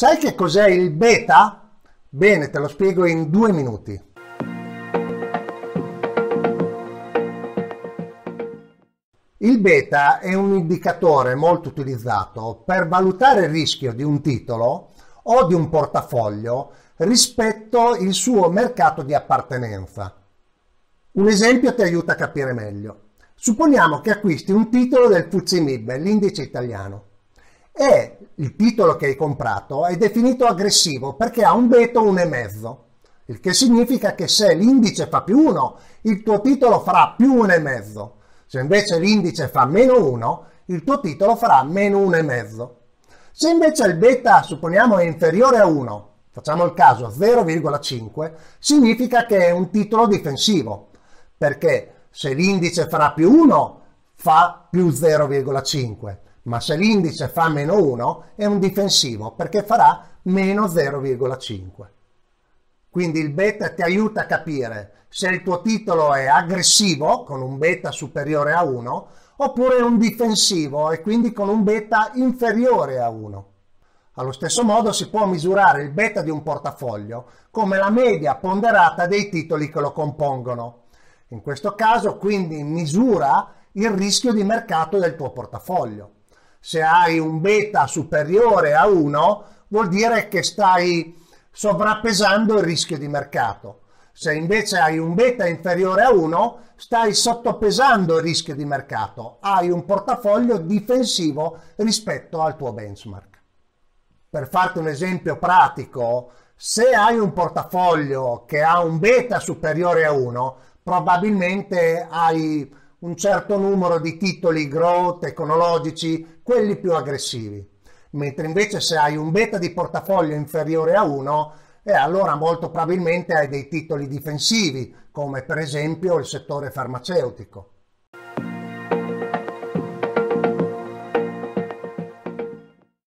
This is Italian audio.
Sai che cos'è il beta? Bene, te lo spiego in due minuti. Il beta è un indicatore molto utilizzato per valutare il rischio di un titolo o di un portafoglio rispetto al suo mercato di appartenenza. Un esempio ti aiuta a capire meglio. Supponiamo che acquisti un titolo del FTSE MIB, l'indice italiano e il titolo che hai comprato è definito aggressivo perché ha un beta 1,5, il che significa che se l'indice fa più 1, il tuo titolo farà più 1,5. Se invece l'indice fa meno 1, il tuo titolo farà meno 1,5. Se invece il beta, supponiamo, è inferiore a 1, facciamo il caso 0,5, significa che è un titolo difensivo, perché se l'indice farà più 1, fa più 0,5 ma se l'indice fa meno 1 è un difensivo perché farà meno 0,5. Quindi il beta ti aiuta a capire se il tuo titolo è aggressivo con un beta superiore a 1 oppure è un difensivo e quindi con un beta inferiore a 1. Allo stesso modo si può misurare il beta di un portafoglio come la media ponderata dei titoli che lo compongono. In questo caso quindi misura il rischio di mercato del tuo portafoglio se hai un beta superiore a 1, vuol dire che stai sovrappesando il rischio di mercato. Se invece hai un beta inferiore a 1, stai sottopesando il rischio di mercato. Hai un portafoglio difensivo rispetto al tuo benchmark. Per farti un esempio pratico, se hai un portafoglio che ha un beta superiore a 1, probabilmente hai un certo numero di titoli grow, tecnologici, quelli più aggressivi. Mentre invece se hai un beta di portafoglio inferiore a 1, eh, allora molto probabilmente hai dei titoli difensivi, come per esempio il settore farmaceutico.